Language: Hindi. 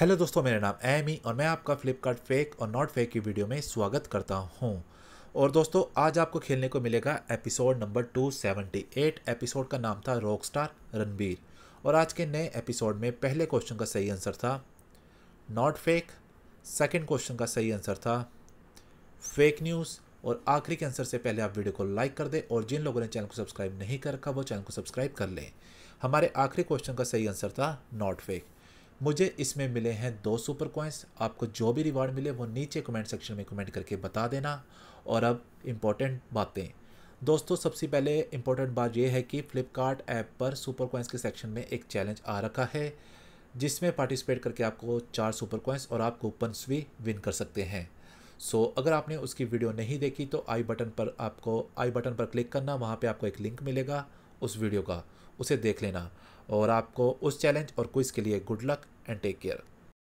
हेलो दोस्तों मेरा नाम एमी और मैं आपका फ्लिपकार्ट फेक और नॉट फेक की वीडियो में स्वागत करता हूँ और दोस्तों आज आपको खेलने को मिलेगा एपिसोड नंबर 278 एपिसोड का नाम था रॉक स्टार रणबीर और आज के नए एपिसोड में पहले क्वेश्चन का सही आंसर था नॉट फेक सेकेंड क्वेश्चन का सही आंसर था फेक न्यूज़ और आखिरी के आंसर से पहले आप वीडियो को लाइक कर दें और जिन लोगों ने चैनल को सब्सक्राइब नहीं कर रखा वो चैनल को सब्सक्राइब कर लें हमारे आखिरी क्वेश्चन का सही आंसर था नॉट फेक मुझे इसमें मिले हैं दो सुपर कॉइंस आपको जो भी रिवार्ड मिले वो नीचे कमेंट सेक्शन में कमेंट करके बता देना और अब इम्पॉर्टेंट बातें दोस्तों सबसे पहले इम्पॉर्टेंट बात यह है कि फ्लिपकार्ट ऐप पर सुपर कॉइंस के सेक्शन में एक चैलेंज आ रखा है जिसमें पार्टिसिपेट करके आपको चार सुपर कॉइंस और आप कूपन्स भी विन कर सकते हैं सो so, अगर आपने उसकी वीडियो नहीं देखी तो आई बटन पर आपको आई बटन पर क्लिक करना वहाँ पे आपको एक लिंक मिलेगा उस वीडियो का उसे देख लेना और आपको उस चैलेंज और क्विज़ के लिए good luck and take care